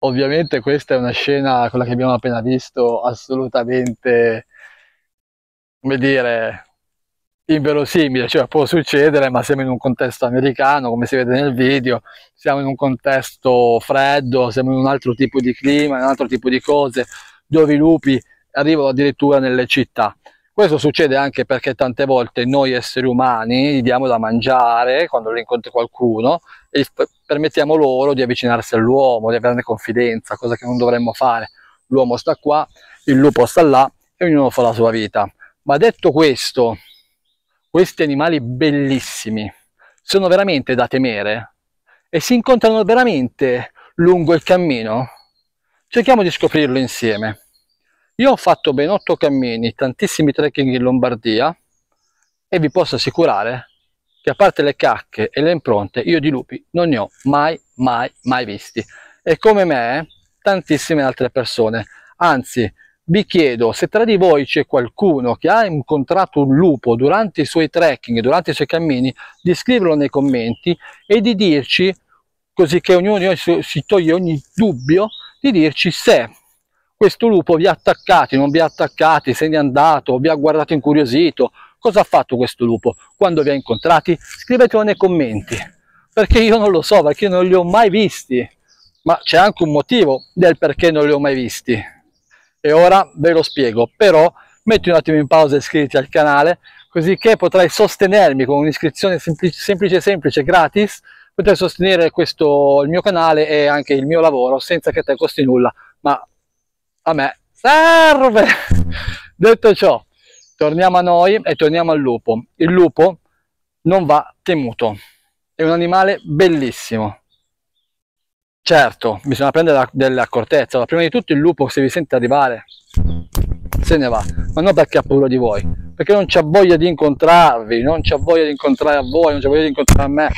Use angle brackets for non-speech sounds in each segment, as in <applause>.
Ovviamente questa è una scena, quella che abbiamo appena visto, assolutamente, come dire, inverosimile, cioè può succedere, ma siamo in un contesto americano, come si vede nel video, siamo in un contesto freddo, siamo in un altro tipo di clima, in un altro tipo di cose, dove i lupi arrivano addirittura nelle città. Questo succede anche perché tante volte noi esseri umani gli diamo da mangiare quando lo incontri qualcuno, e permettiamo loro di avvicinarsi all'uomo, di averne confidenza, cosa che non dovremmo fare. L'uomo sta qua, il lupo sta là e ognuno fa la sua vita. Ma detto questo, questi animali bellissimi sono veramente da temere e si incontrano veramente lungo il cammino? Cerchiamo di scoprirlo insieme. Io ho fatto ben otto cammini, tantissimi trekking in Lombardia e vi posso assicurare che a parte le cacche e le impronte, io di lupi non ne ho mai, mai, mai visti. E come me, eh, tantissime altre persone. Anzi, vi chiedo se tra di voi c'è qualcuno che ha incontrato un lupo durante i suoi trekking, durante i suoi cammini, di scriverlo nei commenti e di dirci, così che ognuno di noi si toglie ogni dubbio, di dirci se questo lupo vi ha attaccati, non vi ha attaccati, se ne è andato, vi ha guardato incuriosito, Cosa ha fatto questo lupo? Quando vi ha incontrati? Scrivetelo nei commenti, perché io non lo so, perché non li ho mai visti. Ma c'è anche un motivo del perché non li ho mai visti. E ora ve lo spiego, però metti un attimo in pausa e iscriviti al canale, così che potrai sostenermi con un'iscrizione semplice, semplice, semplice, gratis, potrai sostenere questo, il mio canale e anche il mio lavoro senza che te costi nulla, ma a me serve! Detto ciò, torniamo a noi e torniamo al lupo il lupo non va temuto è un animale bellissimo certo bisogna prendere dell'accortezza, allora, prima di tutto il lupo se vi sente arrivare se ne va ma non perché ha paura di voi perché non c'ha voglia di incontrarvi non c'ha voglia di incontrare a voi non c'ha voglia di incontrare a me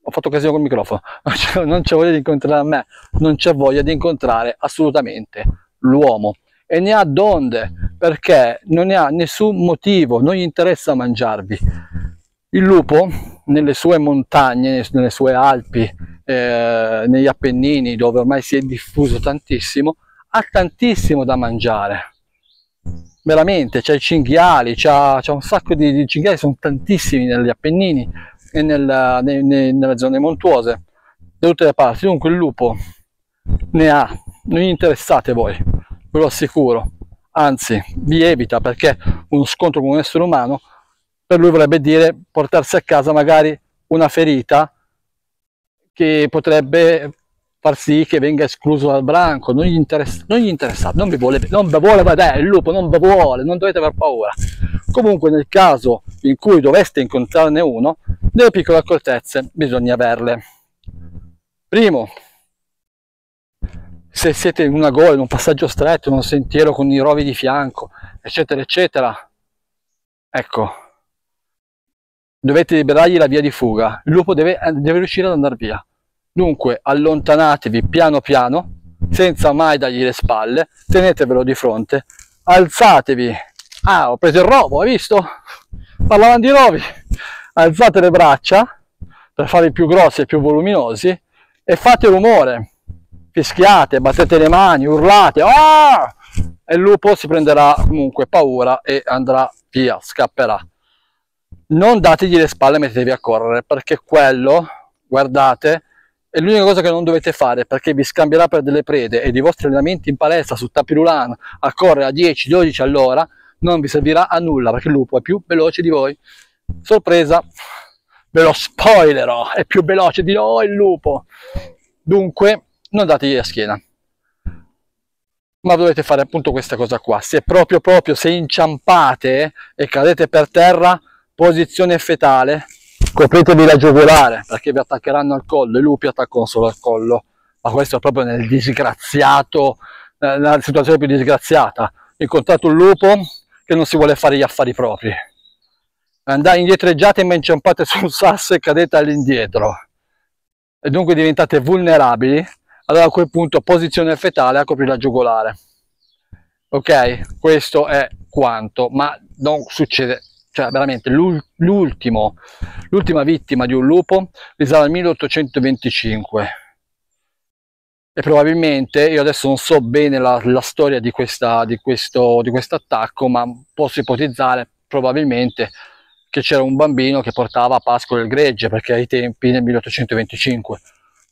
ho fatto casino col microfono <laughs> non c'è voglia di incontrare a me non c'è voglia di incontrare assolutamente l'uomo e ne ha donde perché non ne ha nessun motivo, non gli interessa mangiarvi. Il lupo nelle sue montagne, nelle sue Alpi, eh, negli Appennini, dove ormai si è diffuso tantissimo, ha tantissimo da mangiare. Veramente, c'è i cinghiali, c'è un sacco di, di, cinghiali, sono tantissimi negli Appennini e nel, ne, ne, nelle zone montuose, da tutte le parti. Dunque il lupo ne ha, non gli interessate voi, ve lo assicuro anzi vi evita perché uno scontro con un essere umano per lui vorrebbe dire portarsi a casa magari una ferita che potrebbe far sì che venga escluso dal branco, non gli, interessa, non gli interessa, non vi vuole, non vi vuole, vabbè, il lupo non vi vuole, non dovete aver paura. Comunque nel caso in cui doveste incontrarne uno, delle piccole accortezze bisogna averle. Primo, se siete in una gola, in un passaggio stretto, in un sentiero con i rovi di fianco, eccetera, eccetera, ecco, dovete liberargli la via di fuga, il lupo deve, eh, deve riuscire ad andare via. Dunque allontanatevi piano piano, senza mai dargli le spalle, tenetevelo di fronte, alzatevi. Ah, ho preso il rovo, hai visto? Parlavano di rovi. Alzate le braccia per farli più grossi e più voluminosi e fate rumore fischiate, battete le mani, urlate, ah! e il lupo si prenderà comunque paura e andrà via, scapperà. Non dategli le spalle, e mettetevi a correre, perché quello, guardate, è l'unica cosa che non dovete fare perché vi scambierà per delle prede e i vostri allenamenti in palestra su tapirulan a correre a 10-12 all'ora non vi servirà a nulla perché il lupo è più veloce di voi. Sorpresa, ve lo spoilerò, è più veloce di noi il lupo. Dunque, non dategli la schiena ma dovete fare appunto questa cosa qua se proprio proprio se inciampate e cadete per terra posizione fetale copritevi la giugolare perché vi attaccheranno al collo i lupi attaccano solo al collo ma questo è proprio nel disgraziato nella situazione più disgraziata incontrate un lupo che non si vuole fare gli affari propri andate indietreggiate ma inciampate su un sasso e cadete all'indietro e dunque diventate vulnerabili allora a quel punto posizione fetale a coprire la giugolare ok questo è quanto ma non succede cioè veramente l'ultimo l'ultima vittima di un lupo risale al 1825 e probabilmente io adesso non so bene la, la storia di questa di questo di questo attacco ma posso ipotizzare probabilmente che c'era un bambino che portava a pascolo il gregge perché ai tempi nel 1825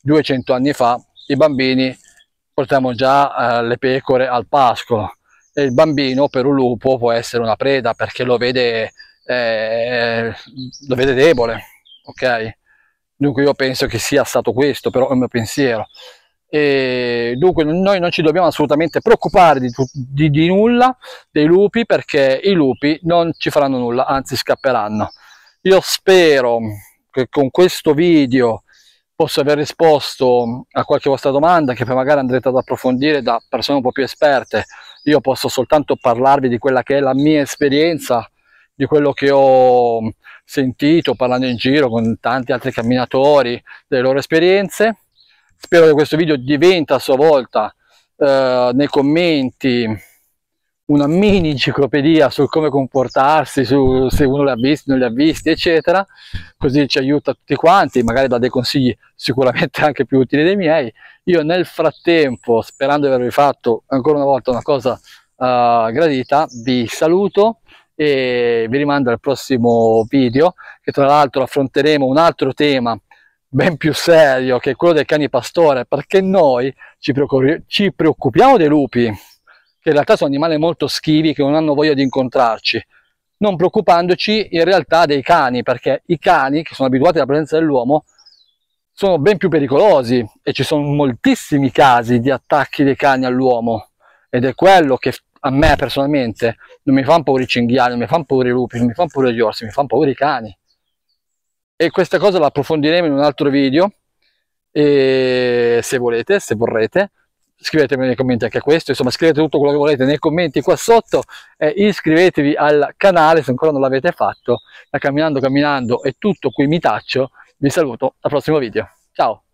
200 anni fa i bambini portiamo già eh, le pecore al pascolo e il bambino per un lupo può essere una preda perché lo vede, eh, lo vede debole, ok? Dunque io penso che sia stato questo, però è il mio pensiero. E dunque noi non ci dobbiamo assolutamente preoccupare di, di, di, nulla dei lupi perché i lupi non ci faranno nulla, anzi scapperanno. Io spero che con questo video posso aver risposto a qualche vostra domanda che poi magari andrete ad approfondire da persone un po' più esperte. Io posso soltanto parlarvi di quella che è la mia esperienza, di quello che ho sentito parlando in giro con tanti altri camminatori, delle loro esperienze. Spero che questo video diventi a sua volta eh, nei commenti una mini enciclopedia su come comportarsi, su se uno li ha visti, non li ha visti, eccetera. Così ci aiuta tutti quanti, magari dà dei consigli sicuramente anche più utili dei miei. Io nel frattempo, sperando di avervi fatto ancora una volta una cosa uh, gradita, vi saluto e vi rimando al prossimo video che tra l'altro affronteremo un altro tema ben più serio che è quello dei cani pastore perché noi ci, preoccup ci preoccupiamo dei lupi in realtà sono animali molto schivi che non hanno voglia di incontrarci, non preoccupandoci in realtà dei cani, perché i cani, che sono abituati alla presenza dell'uomo, sono ben più pericolosi e ci sono moltissimi casi di attacchi dei cani all'uomo ed è quello che a me personalmente non mi fanno paura i cinghiali, non mi fanno paura i lupi, non mi fanno paura gli orsi, mi fanno paura i cani. E questa cosa la approfondiremo in un altro video, e se volete, se vorrete, scrivetemi nei commenti anche questo, insomma scrivete tutto quello che volete nei commenti qua sotto e iscrivetevi al canale se ancora non l'avete fatto, da Camminando Camminando è tutto, qui mi taccio, vi saluto al prossimo video, ciao!